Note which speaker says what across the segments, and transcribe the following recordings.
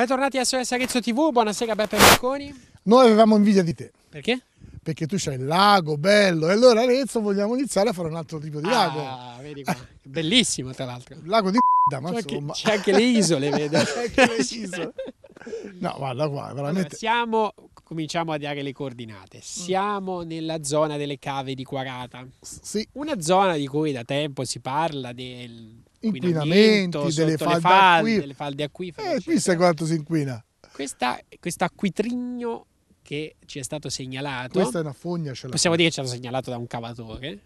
Speaker 1: Bentornati a SOS Arezzo TV, buonasera Beppe Marconi.
Speaker 2: Noi avevamo invidia di te. Perché? Perché tu c'hai il lago bello e allora Arezzo vogliamo iniziare a fare un altro tipo di ah, lago.
Speaker 1: Ah, vedi qua. Bellissimo tra l'altro. Lago di c***a, ma c'è insomma. Anche, c'è anche le isole, vedo. c'è
Speaker 2: anche le isole.
Speaker 1: No, guarda qua, veramente. Allora, siamo, cominciamo a dare le coordinate. Mm. Siamo nella zona delle cave di Quarata. Sì. Una zona di cui da tempo si parla del
Speaker 2: inquinamenti, delle falde, falde, delle
Speaker 1: falde acquifere.
Speaker 2: Eh, qui sai quanto si inquina.
Speaker 1: Questa, questo acquitrigno che ci è stato segnalato. Questa è una fogna, ce Possiamo dire che ci hanno segnalato da un cavatore?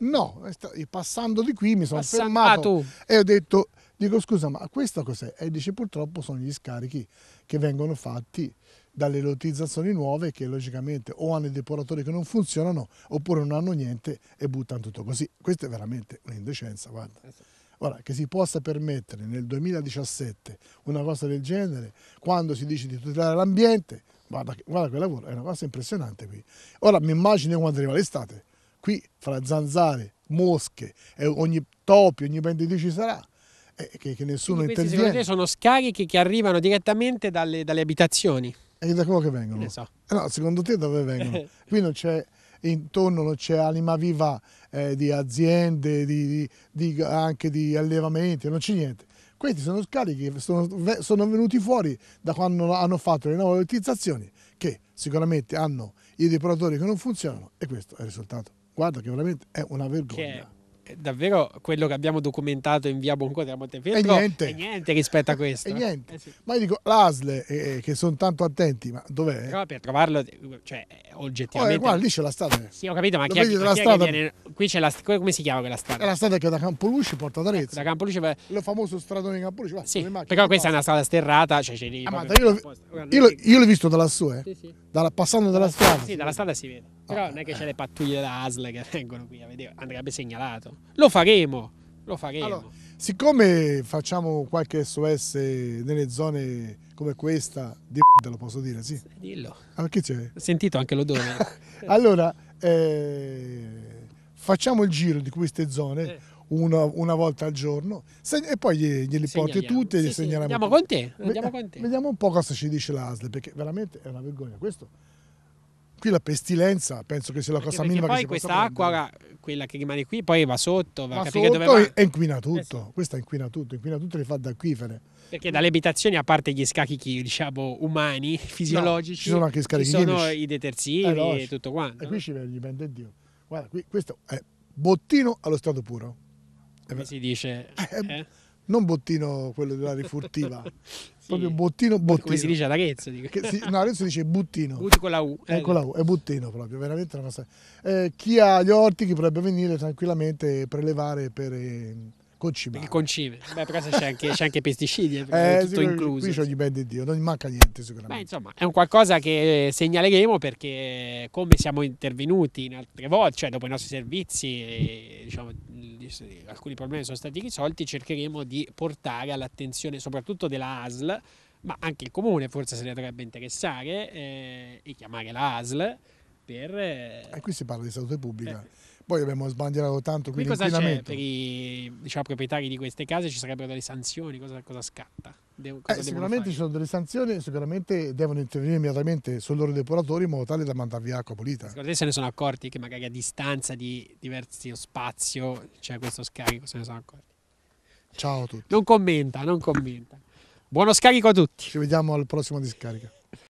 Speaker 2: No, passando di qui mi sono Passan- fermato ah, e ho detto, dico scusa, ma questo cos'è? E dice purtroppo sono gli scarichi che vengono fatti dalle lottizzazioni nuove che logicamente o hanno i depuratori che non funzionano oppure non hanno niente e buttano tutto così. Questa è veramente un'indecenza, guarda. Ora, che si possa permettere nel 2017 una cosa del genere, quando si dice di tutelare l'ambiente, guarda, guarda quel lavoro, è una cosa impressionante qui. Ora mi immagino quando arriva l'estate, qui fra zanzare, mosche, ogni topi, ogni ben ci sarà. Che, che nessuno interviene. questi, interviene.
Speaker 1: sono scarichi che arrivano direttamente dalle, dalle abitazioni. E da quello che vengono? Ne so.
Speaker 2: Eh no, secondo te dove vengono? Qui non c'è intorno non c'è anima viva eh, di aziende, di, di, di, anche di allevamenti, non c'è niente. Questi sono scarichi che sono, sono, venuti fuori da quando hanno fatto le nuove utilizzazioni che sicuramente hanno i depuratori che non funzionano e questo è il risultato. Guarda che veramente è una vergogna
Speaker 1: davvero quello che abbiamo documentato in via Boncote a Montefeltro è niente. è niente rispetto a eh, questo. Eh. niente. Eh sì.
Speaker 2: Ma io dico, l'ASLE, eh, eh che sono tanto attenti, ma dov'è? Però per trovarlo,
Speaker 1: cioè, oh, oggettivamente... Oh, guarda, lì c'è la strada. Sì, ho capito, ma Lo chi, è, chi è strada... viene... Qui c'è la... Come si chiama quella strada?
Speaker 2: È la strada che da Campolucci porta ad Arezzo. Da
Speaker 1: Campolucci... Per... Lo famoso stradone di Campolucci. Va, sì, però questa è una strada sterrata, cioè c'è lì... Ah, io, l'ho... io,
Speaker 2: io l'ho visto da lassù, eh. Sì, sì. Dalla... Passando dalla
Speaker 1: strada. Sì, dalla strada si vede. Però non è che c'è le pattuglie da ASL che vengono qui a vedere, andrebbe segnalato. Lo faremo, lo faremo. Allora,
Speaker 2: siccome facciamo qualche SOS nelle zone come questa, di lo posso dire, sì? Dillo. Ah, che c'è? Ho sentito anche l'odore. allora, eh, facciamo il giro di queste zone. Eh. Una, una, volta al giorno e poi glieli porti tutti e gli sì, segnaliamo. Sì, andiamo, con te, andiamo con te. Vediamo un po' cosa ci dice l'ASL, perché veramente è una vergogna questo qui la pestilenza penso che sia la cosa minima poi questa acqua
Speaker 1: quella che rimane qui poi va sotto va, va a sotto dove va.
Speaker 2: e inquina tutto eh sì. questa inquina tutto inquina tutto le fa da acquifere
Speaker 1: perché dalle abitazioni a parte gli scacchi diciamo umani fisiologici no, ci sono anche scarichi ci sono chimici. i detersivi eh, e tutto quanto e
Speaker 2: qui ci dipende Dio guarda qui questo è bottino allo stato puro
Speaker 1: come si dice eh, eh?
Speaker 2: non bottino quello della rifurtiva Proprio bottino, bottino. Come si dice ad
Speaker 1: Arezzo? si, no,
Speaker 2: Arezzo dice buttino. But con la U. Eh, eh, con la U, è buttino proprio, veramente una Eh, chi ha gli orti ortichi potrebbe venire tranquillamente e prelevare per... Eh, concime. Il
Speaker 1: concime. Beh, per caso c'è anche, c'è anche pesticidi, è eh, tutto incluso. Qui c'è
Speaker 2: ogni ben di Dio, non gli manca niente sicuramente. Beh,
Speaker 1: insomma, è un qualcosa che segnaleremo perché come siamo intervenuti in altre volte, cioè dopo i nostri servizi, diciamo, alcuni problemi sono stati risolti, cercheremo di portare all'attenzione soprattutto della ASL, ma anche il comune forse se ne dovrebbe interessare eh, e chiamare la ASL per... Eh,
Speaker 2: e qui si parla di salute pubblica. Eh poi abbiamo sbandierato tanto. Qui cosa c'è per
Speaker 1: i diciamo, proprietari di queste case? Ci sarebbero delle sanzioni? Cosa, cosa scatta? Devo, cosa eh, sicuramente
Speaker 2: fare? ci sono delle sanzioni, sicuramente devono intervenire immediatamente sul loro depuratore in modo tale da mandar via acqua pulita.
Speaker 1: Secondo te se ne sono accorti che magari a distanza di diversi spazio c'è questo scarico? Se ne sono accorti.
Speaker 2: Ciao a tutti. Non commenta, non commenta. Buono scarico a tutti. Ci vediamo al prossimo discarica.